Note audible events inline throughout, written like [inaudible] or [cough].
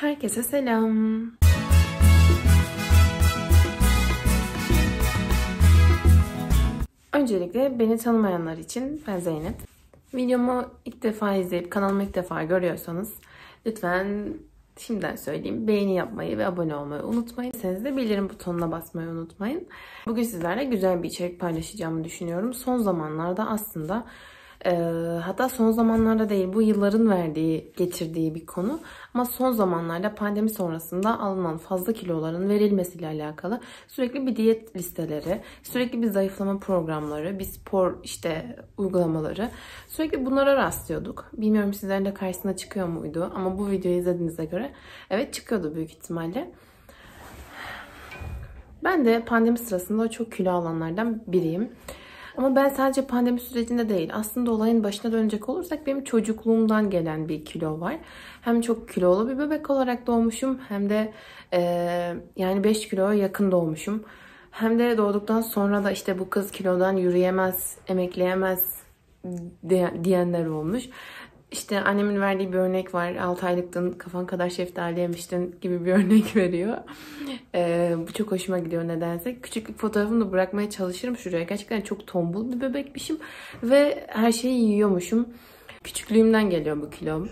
Herkese selam. Öncelikle beni tanımayanlar için ben Zeynep. Videomu ilk defa izleyip kanalımı ilk defa görüyorsanız lütfen şimdiden söyleyeyim beğeni yapmayı ve abone olmayı unutmayın. Seniz de bildirim butonuna basmayı unutmayın. Bugün sizlerle güzel bir içerik paylaşacağımı düşünüyorum. Son zamanlarda aslında ee, hatta son zamanlarda değil bu yılların verdiği, getirdiği bir konu. Ama son zamanlarda pandemi sonrasında alınan fazla kiloların verilmesiyle alakalı sürekli bir diyet listeleri, sürekli bir zayıflama programları, bir spor işte uygulamaları. Sürekli bunlara rastlıyorduk. Bilmiyorum sizlerin de karşısına çıkıyor muydu ama bu videoyu izlediğinize göre evet çıkıyordu büyük ihtimalle. Ben de pandemi sırasında çok kilo alanlardan biriyim. Ama ben sadece pandemi sürecinde değil aslında olayın başına dönecek olursak benim çocukluğumdan gelen bir kilo var. Hem çok kilolu bir bebek olarak doğmuşum hem de e, yani 5 kiloya yakın doğmuşum. Hem de doğduktan sonra da işte bu kız kilodan yürüyemez, emekleyemez diyenler olmuş işte annemin verdiği bir örnek var. 6 aylıktın kafan kadar şeftali yemiştin gibi bir [laughs] örnek veriyor. Ee, bu çok hoşuma gidiyor nedense. Küçüklük fotoğrafımı da bırakmaya çalışırım şuraya. Gerçekten çok tombul bir bebekmişim ve her şeyi yiyormuşum. Küçüklüğümden geliyor bu kilom.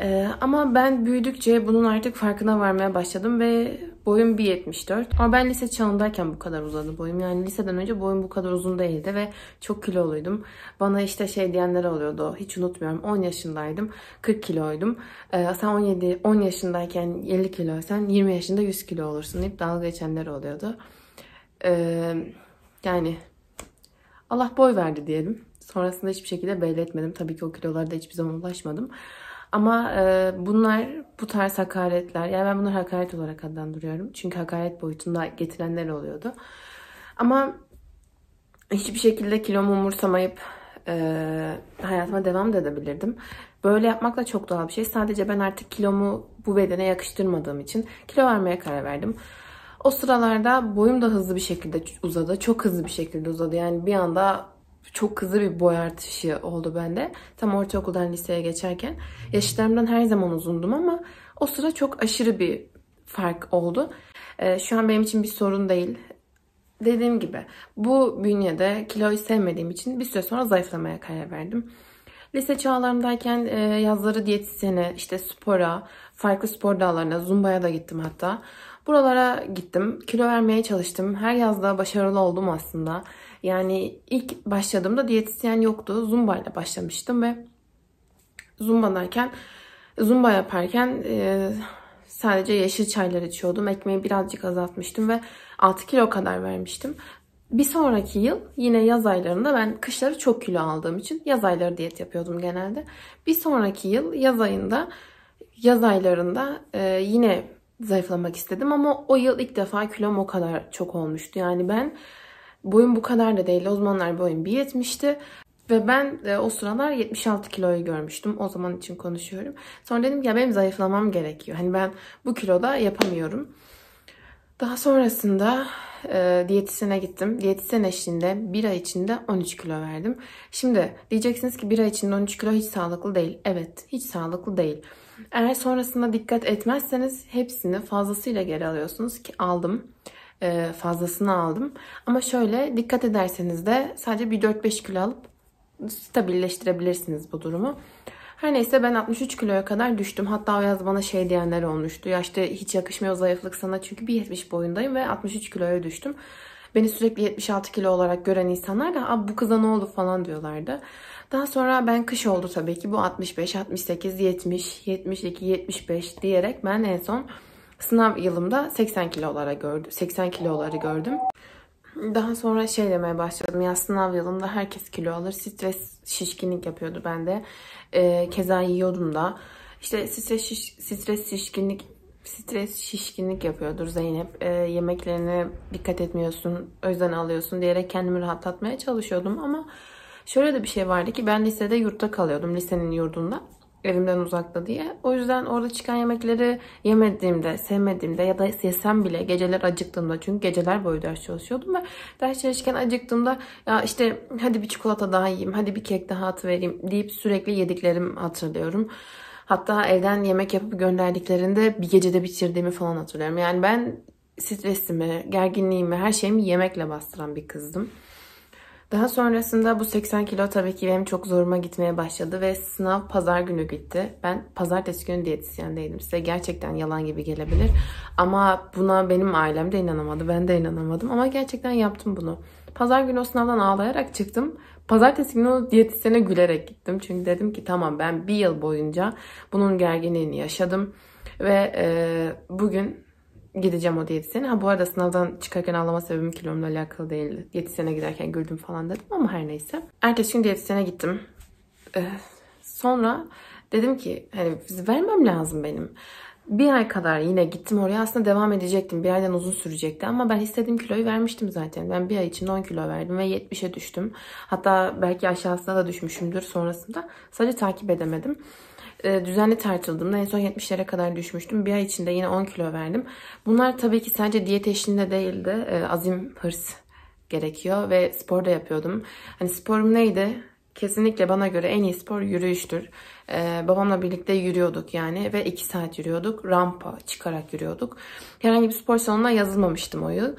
Ee, ama ben büyüdükçe bunun artık farkına varmaya başladım ve boyum 1.74. Ama ben lise çağındayken bu kadar uzadı boyum. Yani liseden önce boyum bu kadar uzun değildi ve çok kiloluydum. Bana işte şey diyenler oluyordu. Hiç unutmuyorum. 10 yaşındaydım. 40 kiloydum. Ee, sen 17, 10 yaşındayken 50 kiloysan 20 yaşında 100 kilo olursun deyip dalga geçenler oluyordu. Ee, yani Allah boy verdi diyelim. Sonrasında hiçbir şekilde belli etmedim. Tabii ki o kilolarda hiçbir zaman ulaşmadım. Ama e, bunlar bu tarz hakaretler. Yani ben bunları hakaret olarak adlandırıyorum. Çünkü hakaret boyutunda getirenler oluyordu. Ama hiçbir şekilde kilomu umursamayıp e, hayatıma devam da edebilirdim. Böyle yapmak da çok doğal bir şey. Sadece ben artık kilomu bu bedene yakıştırmadığım için kilo vermeye karar verdim. O sıralarda boyum da hızlı bir şekilde uzadı. Çok hızlı bir şekilde uzadı. Yani bir anda çok hızlı bir boy artışı oldu bende. Tam ortaokuldan liseye geçerken. yaşlarımdan her zaman uzundum ama o sıra çok aşırı bir fark oldu. Ee, şu an benim için bir sorun değil. Dediğim gibi bu bünyede kiloyu sevmediğim için bir süre sonra zayıflamaya karar verdim. Lise çağlarımdayken e, yazları diyetisyene, işte spora, farklı spor dallarına, zumbaya da gittim hatta. Buralara gittim. Kilo vermeye çalıştım. Her yazda başarılı oldum aslında. Yani ilk başladığımda diyetisyen yoktu. Zumba ile başlamıştım ve zumba Zumba'dayken, Zumba yaparken e, sadece yeşil çaylar içiyordum. Ekmeği birazcık azaltmıştım ve 6 kilo kadar vermiştim. Bir sonraki yıl yine yaz aylarında ben kışları çok kilo aldığım için yaz ayları diyet yapıyordum genelde. Bir sonraki yıl yaz ayında yaz aylarında e, yine zayıflamak istedim ama o yıl ilk defa kilom o kadar çok olmuştu. Yani ben Boyum bu kadar da değil. O zamanlar boyum 1.70'ti. Ve ben e, o sıralar 76 kiloyu görmüştüm. O zaman için konuşuyorum. Sonra dedim ki ya benim zayıflamam gerekiyor. Hani ben bu kiloda yapamıyorum. Daha sonrasında e, diyetisyene gittim. Diyetisyen eşliğinde bir ay içinde 13 kilo verdim. Şimdi diyeceksiniz ki bir ay içinde 13 kilo hiç sağlıklı değil. Evet hiç sağlıklı değil. Eğer sonrasında dikkat etmezseniz hepsini fazlasıyla geri alıyorsunuz ki aldım. E, fazlasını aldım. Ama şöyle dikkat ederseniz de sadece bir 4-5 kilo alıp stabilleştirebilirsiniz bu durumu. Her neyse ben 63 kiloya kadar düştüm. Hatta o yaz bana şey diyenler olmuştu. Ya işte hiç yakışmıyor zayıflık sana çünkü bir 70 boyundayım ve 63 kiloya düştüm. Beni sürekli 76 kilo olarak gören insanlar da bu kıza ne oldu falan diyorlardı. Daha sonra ben kış oldu tabii ki bu 65, 68, 70, 72, 75 diyerek ben en son Sınav yılımda 80 kilolara gördüm. 80 kiloları gördüm. Daha sonra şey demeye başladım. Ya sınav yılımda herkes kilo alır. Stres şişkinlik yapıyordu bende. E, keza yiyordum da. İşte stres, şiş, stres şişkinlik stres şişkinlik yapıyordur Zeynep. E, yemeklerine dikkat etmiyorsun, o yüzden alıyorsun diyerek kendimi rahatlatmaya çalışıyordum ama şöyle de bir şey vardı ki ben lisede yurtta kalıyordum, lisenin yurdunda evimden uzakta diye. O yüzden orada çıkan yemekleri yemediğimde, sevmediğimde ya da yesem bile geceler acıktığımda çünkü geceler boyu ders çalışıyordum ve ders çalışırken acıktığımda ya işte hadi bir çikolata daha yiyeyim, hadi bir kek daha atıvereyim deyip sürekli yediklerimi hatırlıyorum. Hatta evden yemek yapıp gönderdiklerinde bir gecede bitirdiğimi falan hatırlıyorum. Yani ben stresimi, gerginliğimi, her şeyimi yemekle bastıran bir kızdım. Daha sonrasında bu 80 kilo tabii ki benim çok zoruma gitmeye başladı ve sınav pazar günü gitti. Ben pazartesi günü diyetisyendeydim. Size gerçekten yalan gibi gelebilir. Ama buna benim ailem de inanamadı. Ben de inanamadım ama gerçekten yaptım bunu. Pazar günü o sınavdan ağlayarak çıktım. Pazartesi günü diyetisyene gülerek gittim. Çünkü dedim ki tamam ben bir yıl boyunca bunun gerginliğini yaşadım. Ve e, bugün gideceğim o diyetisyene. Ha bu arada sınavdan çıkarken ağlama sebebim kilomla alakalı değildi. Diyetisyene giderken güldüm falan dedim ama her neyse. Ertesi gün diyetisyene gittim. Ee, sonra dedim ki hani vermem lazım benim. Bir ay kadar yine gittim oraya. Aslında devam edecektim. Bir aydan uzun sürecekti ama ben istediğim kiloyu vermiştim zaten. Ben bir ay içinde 10 kilo verdim ve 70'e düştüm. Hatta belki aşağısına da düşmüşümdür sonrasında. Sadece takip edemedim. E, düzenli tartıldığımda en son 70'lere kadar düşmüştüm. Bir ay içinde yine 10 kilo verdim. Bunlar tabii ki sadece diyet eşliğinde değildi. E, azim, hırs gerekiyor ve spor da yapıyordum. Hani sporum neydi? Kesinlikle bana göre en iyi spor yürüyüştür. Ee, babamla birlikte yürüyorduk yani ve 2 saat yürüyorduk. Rampa çıkarak yürüyorduk. Herhangi bir spor salonuna yazılmamıştım o yıl.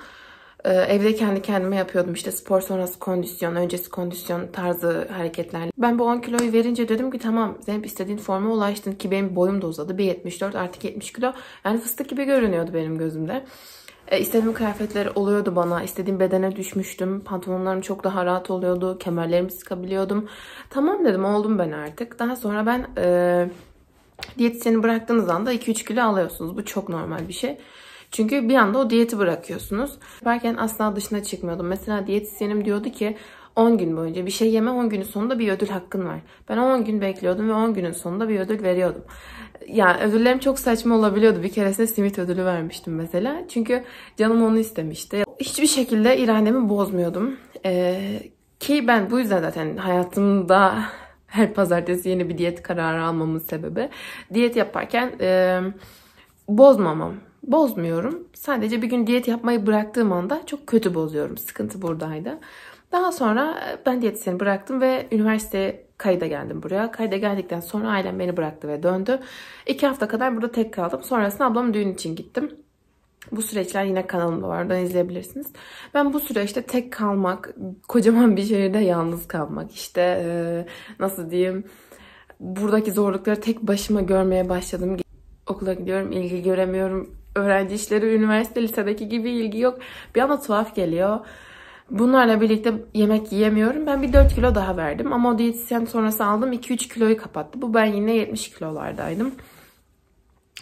Ee, evde kendi kendime yapıyordum işte spor sonrası kondisyon, öncesi kondisyon tarzı hareketlerle. Ben bu 10 kiloyu verince dedim ki tamam Zeynep istediğin forma ulaştın ki benim boyum da uzadı. 1.74 artık 70 kilo. Yani fıstık gibi görünüyordu benim gözümde. E, istediğim kıyafetler oluyordu bana. İstediğim bedene düşmüştüm. Pantolonlarım çok daha rahat oluyordu. Kemerlerimi sıkabiliyordum. Tamam dedim oldum ben artık. Daha sonra ben e, diyetisyeni bıraktığınız anda 2-3 kilo alıyorsunuz. Bu çok normal bir şey. Çünkü bir anda o diyeti bırakıyorsunuz. Yaparken asla dışına çıkmıyordum. Mesela diyetisyenim diyordu ki 10 gün boyunca bir şey yeme 10 günün sonunda bir ödül hakkın var. Ben 10 gün bekliyordum ve 10 günün sonunda bir ödül veriyordum. Yani ödüllerim çok saçma olabiliyordu. Bir keresinde simit ödülü vermiştim mesela. Çünkü canım onu istemişti. Hiçbir şekilde irademi bozmuyordum. Ee, ki ben bu yüzden zaten hayatımda her pazartesi yeni bir diyet kararı almamın sebebi. Diyet yaparken... ee, bozmamam. Bozmuyorum. Sadece bir gün diyet yapmayı bıraktığım anda çok kötü bozuyorum. Sıkıntı buradaydı. Daha sonra e, ben diyetisyeni bıraktım ve üniversite kayda geldim buraya. Kayda geldikten sonra ailem beni bıraktı ve döndü. İki hafta kadar burada tek kaldım. Sonrasında ablamın düğün için gittim. Bu süreçler yine kanalımda var. Oradan izleyebilirsiniz. Ben bu süreçte tek kalmak, kocaman bir şehirde yalnız kalmak, işte e, nasıl diyeyim buradaki zorlukları tek başıma görmeye başladım okula gidiyorum ilgi göremiyorum. Öğrenci işleri üniversite lisedeki gibi ilgi yok. Bir anda tuhaf geliyor. Bunlarla birlikte yemek yiyemiyorum. Ben bir 4 kilo daha verdim ama o diyetisyen sonrası aldım 2-3 kiloyu kapattı. Bu ben yine 70 kilolardaydım.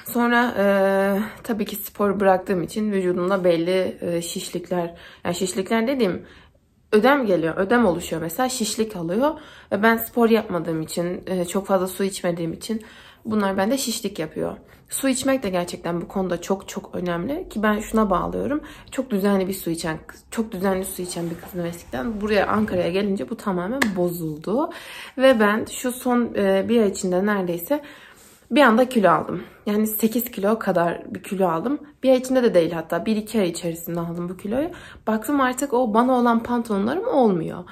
Sonra e, tabii ki spor bıraktığım için vücudumda belli e, şişlikler, yani şişlikler dediğim ödem geliyor, ödem oluşuyor mesela şişlik alıyor. Ve ben spor yapmadığım için, e, çok fazla su içmediğim için Bunlar bende şişlik yapıyor. Su içmek de gerçekten bu konuda çok çok önemli ki ben şuna bağlıyorum. Çok düzenli bir su içen, çok düzenli su içen bir kız üniversiteden buraya Ankara'ya gelince bu tamamen bozuldu. Ve ben şu son e, bir ay içinde neredeyse bir anda kilo aldım. Yani 8 kilo kadar bir kilo aldım. Bir ay içinde de değil hatta 1-2 ay içerisinde aldım bu kiloyu. Baktım artık o bana olan pantolonlarım olmuyor.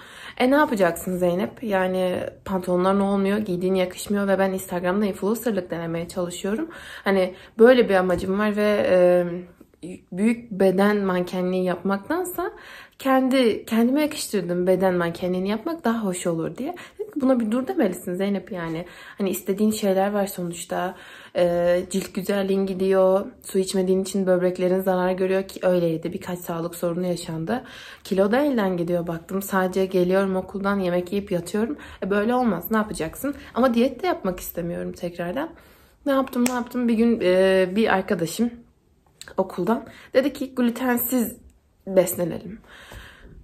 E ne yapacaksın Zeynep? Yani pantolonların olmuyor, giydiğin yakışmıyor ve ben Instagram'da influencerlık denemeye çalışıyorum. Hani böyle bir amacım var ve e, büyük beden mankenliği yapmaktansa kendi kendime yakıştırdım beden mankenliğini yapmak daha hoş olur diye Buna bir dur demelisin Zeynep yani. Hani istediğin şeyler var sonuçta. Ee, cilt güzelliğin gidiyor. Su içmediğin için böbreklerin zarar görüyor ki öyleydi. Birkaç sağlık sorunu yaşandı. Kilo da elden gidiyor baktım. Sadece geliyorum okuldan yemek yiyip yatıyorum. E böyle olmaz. Ne yapacaksın? Ama diyet de yapmak istemiyorum tekrardan. Ne yaptım ne yaptım? Bir gün e, bir arkadaşım okuldan dedi ki glutensiz beslenelim.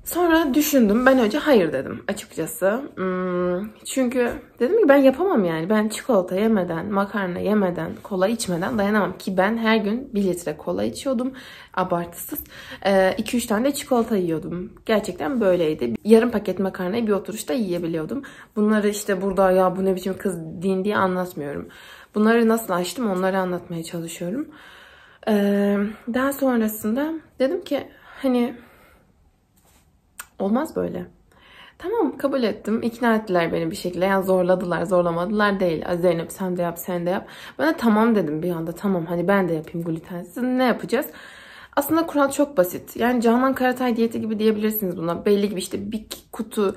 Sonra düşündüm. Ben önce hayır dedim açıkçası. Hmm, çünkü dedim ki ben yapamam yani. Ben çikolata yemeden, makarna yemeden, kola içmeden dayanamam. Ki ben her gün 1 litre kola içiyordum. Abartısız. 2-3 ee, tane de çikolata yiyordum. Gerçekten böyleydi. Yarım paket makarnayı bir oturuşta yiyebiliyordum. Bunları işte burada ya bu ne biçim kız din diye anlatmıyorum. Bunları nasıl açtım onları anlatmaya çalışıyorum. Ee, daha sonrasında dedim ki hani Olmaz böyle. Tamam kabul ettim. İkna ettiler beni bir şekilde. Yani zorladılar, zorlamadılar değil. Zeynep sen de yap, sen de yap. Ben de tamam dedim bir anda. Tamam hani ben de yapayım glutensiz. Ne yapacağız? Aslında kural çok basit. Yani Canan Karatay diyeti gibi diyebilirsiniz buna. Belli gibi işte bir kutu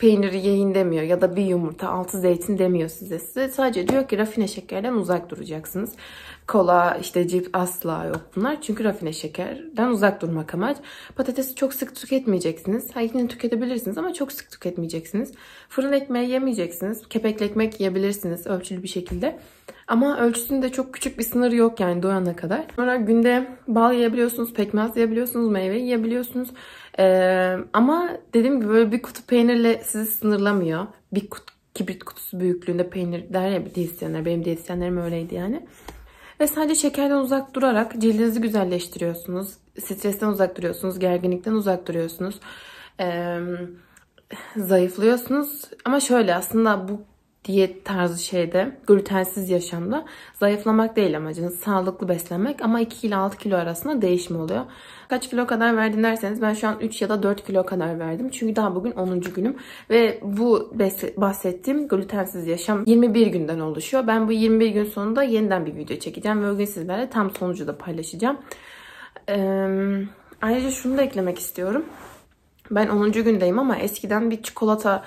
peyniri yiyin demiyor ya da bir yumurta altı zeytin demiyor size. Size sadece diyor ki rafine şekerden uzak duracaksınız. Kola işte cip asla yok bunlar. Çünkü rafine şekerden uzak durmak amaç. Patatesi çok sık tüketmeyeceksiniz. Ha yine tüketebilirsiniz ama çok sık tüketmeyeceksiniz. Fırın ekmeği yemeyeceksiniz. Kepekli ekmek yiyebilirsiniz ölçülü bir şekilde. Ama ölçüsünde çok küçük bir sınır yok yani doyana kadar. Sonra günde bal yiyebiliyorsunuz, pekmez yiyebiliyorsunuz, meyve yiyebiliyorsunuz. Ee, ama dediğim gibi böyle bir kutu peynirle sizi sınırlamıyor. Bir kut, kibrit kutusu büyüklüğünde peynir der ya diyetisyenler. Benim diyetisyenlerim öyleydi yani. Ve sadece şekerden uzak durarak cildinizi güzelleştiriyorsunuz. Stresten uzak duruyorsunuz. Gerginlikten uzak duruyorsunuz. Ee, zayıflıyorsunuz. Ama şöyle aslında bu diyet tarzı şeyde, glutensiz yaşamda zayıflamak değil amacınız. Sağlıklı beslenmek ama 2 ile 6 kilo arasında değişme oluyor. Kaç kilo kadar verdin derseniz ben şu an 3 ya da 4 kilo kadar verdim. Çünkü daha bugün 10. günüm ve bu bahsettiğim glutensiz yaşam 21 günden oluşuyor. Ben bu 21 gün sonunda yeniden bir video çekeceğim ve o gün sizlerle tam sonucu da paylaşacağım. Ee, ayrıca şunu da eklemek istiyorum. Ben 10. gündeyim ama eskiden bir çikolata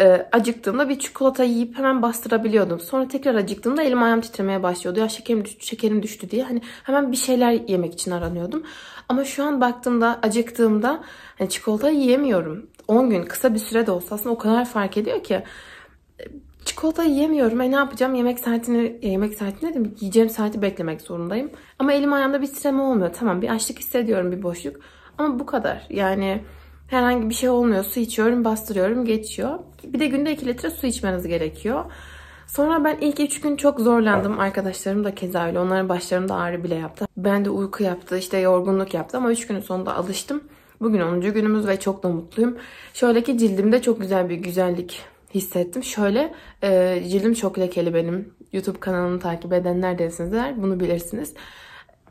e, acıktığımda bir çikolata yiyip hemen bastırabiliyordum. Sonra tekrar acıktığımda elim ayağım titremeye başlıyordu. Ya şekerim düştü, şekerim düştü diye hani hemen bir şeyler yemek için aranıyordum. Ama şu an baktığımda acıktığımda hani çikolata yiyemiyorum. 10 gün kısa bir süre de olsa aslında o kadar fark ediyor ki e, çikolata yiyemiyorum. E ne yapacağım? Yemek saatini, e, yemek saatini dedim. Yiyeceğim saati beklemek zorundayım. Ama elim ayağımda bir titreme olmuyor. Tamam bir açlık hissediyorum, bir boşluk. Ama bu kadar. Yani Herhangi bir şey olmuyor. Su içiyorum, bastırıyorum, geçiyor. Bir de günde 2 litre su içmeniz gerekiyor. Sonra ben ilk 3 gün çok zorlandım. Arkadaşlarım da keza öyle. Onların başlarında ağrı bile yaptı. Ben de uyku yaptı, işte yorgunluk yaptı ama 3 günün sonunda alıştım. Bugün 10. günümüz ve çok da mutluyum. Şöyle ki cildimde çok güzel bir güzellik hissettim. Şöyle e, cildim çok lekeli benim. YouTube kanalını takip edenler desinizler bunu bilirsiniz.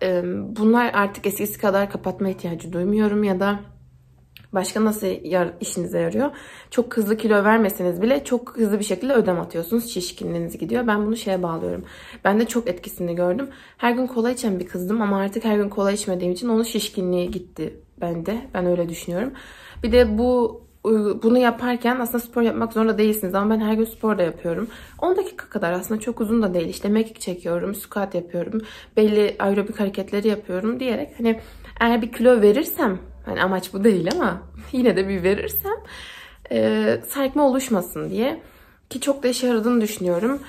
E, bunlar artık eskisi kadar kapatma ihtiyacı duymuyorum ya da Başka nasıl yar işinize yarıyor? Çok hızlı kilo vermeseniz bile çok hızlı bir şekilde ödem atıyorsunuz. Şişkinliğiniz gidiyor. Ben bunu şeye bağlıyorum. Ben de çok etkisini gördüm. Her gün kola içen bir kızdım ama artık her gün kola içmediğim için onun şişkinliği gitti bende. Ben öyle düşünüyorum. Bir de bu bunu yaparken aslında spor yapmak zorunda değilsiniz ama ben her gün spor da yapıyorum. 10 dakika kadar aslında çok uzun da değil. İşte mekik çekiyorum, squat yapıyorum, belli aerobik hareketleri yapıyorum diyerek hani eğer bir kilo verirsem Hani amaç bu değil ama [laughs] yine de bir verirsem e, sarkma oluşmasın diye. Ki çok da işe yaradığını düşünüyorum.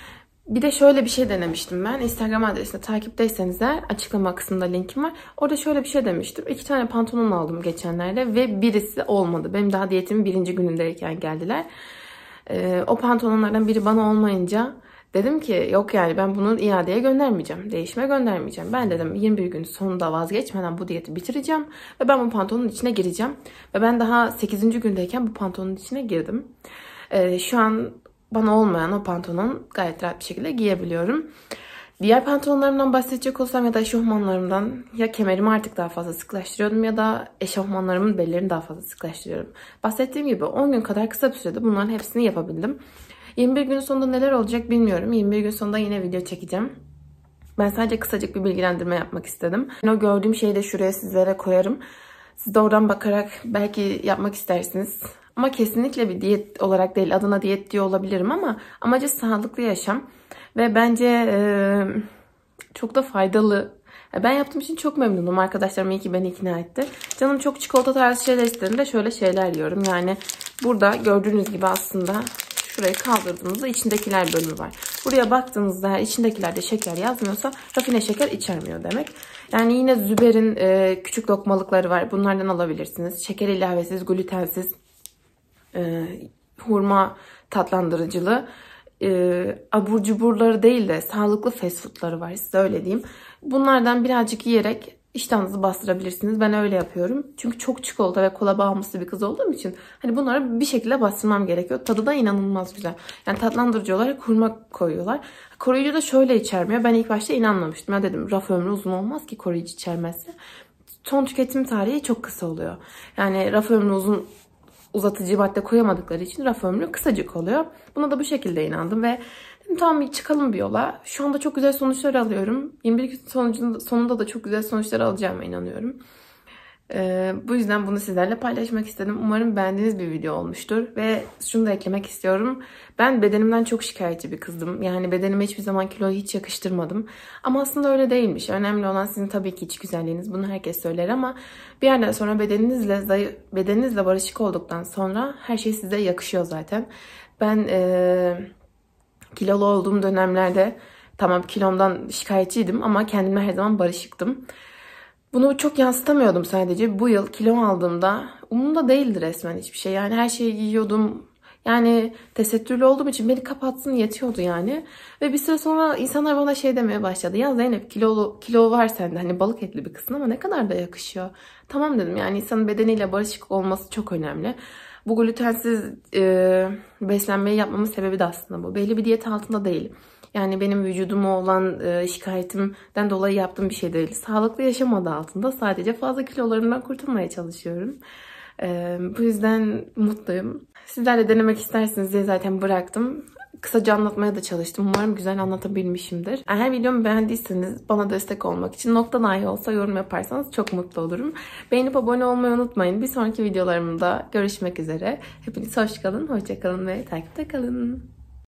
Bir de şöyle bir şey denemiştim ben. Instagram adresinde takipteyseniz eğer açıklama kısmında linkim var. Orada şöyle bir şey demiştim. İki tane pantolon aldım geçenlerde ve birisi olmadı. Benim daha diyetimin birinci günündeyken geldiler. Ee, o pantolonlardan biri bana olmayınca Dedim ki yok yani ben bunu iadeye göndermeyeceğim. Değişime göndermeyeceğim. Ben dedim 21 gün sonunda vazgeçmeden bu diyeti bitireceğim. Ve ben bu pantolonun içine gireceğim. Ve ben daha 8. gündeyken bu pantolonun içine girdim. Ee, şu an bana olmayan o pantolon gayet rahat bir şekilde giyebiliyorum. Diğer pantolonlarımdan bahsedecek olsam ya da eşofmanlarımdan ya kemerimi artık daha fazla sıklaştırıyordum ya da eşofmanlarımın bellerini daha fazla sıklaştırıyorum. Bahsettiğim gibi 10 gün kadar kısa bir sürede bunların hepsini yapabildim. 21 günün sonunda neler olacak bilmiyorum. 21 gün sonunda yine video çekeceğim. Ben sadece kısacık bir bilgilendirme yapmak istedim. Ben o gördüğüm şeyi de şuraya sizlere koyarım. Siz de oradan bakarak belki yapmak istersiniz. Ama kesinlikle bir diyet olarak değil. Adına diyet diyor olabilirim ama amacı sağlıklı yaşam. Ve bence e, çok da faydalı. Ben yaptığım için çok memnunum. Arkadaşlarım iyi ki beni ikna etti. Canım çok çikolata tarzı şeyler De şöyle şeyler yiyorum. Yani burada gördüğünüz gibi aslında Şurayı kaldırdığınızda içindekiler bölümü var. Buraya baktığınızda her içindekilerde şeker yazmıyorsa rafine şeker içermiyor demek. Yani yine Züber'in e, küçük lokmalıkları var. Bunlardan alabilirsiniz. Şeker ilavesiz, glutensiz, e, hurma tatlandırıcılı e, abur cuburları değil de sağlıklı fast foodları var size öyle diyeyim. Bunlardan birazcık yiyerek iştahınızı bastırabilirsiniz. Ben öyle yapıyorum. Çünkü çok çikolata ve kola bağımlısı bir kız olduğum için hani bunları bir şekilde bastırmam gerekiyor. Tadı da inanılmaz güzel. Yani tatlandırıcı olarak kurma koyuyorlar. Koruyucu da şöyle içermiyor. Ben ilk başta inanmamıştım. Ya dedim raf ömrü uzun olmaz ki koruyucu içermezse. Son tüketim tarihi çok kısa oluyor. Yani raf ömrü uzun uzatıcı madde koyamadıkları için raf ömrü kısacık oluyor. Buna da bu şekilde inandım ve tamam çıkalım bir yola. Şu anda çok güzel sonuçlar alıyorum. 21 gün sonucunda, sonunda da çok güzel sonuçlar alacağıma inanıyorum. Ee, bu yüzden bunu sizlerle paylaşmak istedim. Umarım beğendiğiniz bir video olmuştur. Ve şunu da eklemek istiyorum. Ben bedenimden çok şikayetçi bir kızdım. Yani bedenime hiçbir zaman kiloyu hiç yakıştırmadım. Ama aslında öyle değilmiş. Önemli olan sizin tabii ki iç güzelliğiniz. Bunu herkes söyler ama bir yerden sonra bedeninizle, bedeninizle barışık olduktan sonra her şey size yakışıyor zaten. Ben... Ee, kilolu olduğum dönemlerde tamam kilomdan şikayetçiydim ama kendimle her zaman barışıktım. Bunu çok yansıtamıyordum sadece. Bu yıl kilo aldığımda umurumda değildi resmen hiçbir şey. Yani her şeyi yiyordum Yani tesettürlü olduğum için beni kapatsın yetiyordu yani. Ve bir süre sonra insanlar bana şey demeye başladı. Ya Zeynep kilo, kilo var sende hani balık etli bir kısım ama ne kadar da yakışıyor. Tamam dedim yani insanın bedeniyle barışık olması çok önemli. Bu glutensiz e, beslenmeyi yapmamın sebebi de aslında bu. Belli bir diyet altında değil. Yani benim vücuduma olan e, şikayetimden dolayı yaptığım bir şey değil. Sağlıklı yaşam adı altında sadece fazla kilolarımdan kurtulmaya çalışıyorum. E, bu yüzden mutluyum. Sizler de denemek istersiniz diye zaten bıraktım kısaca anlatmaya da çalıştım. Umarım güzel anlatabilmişimdir. Her videomu beğendiyseniz bana destek olmak için nokta dahi olsa yorum yaparsanız çok mutlu olurum. Beğenip abone olmayı unutmayın. Bir sonraki videolarımda görüşmek üzere. Hepiniz hoş kalın, hoşça kalın ve takipte kalın.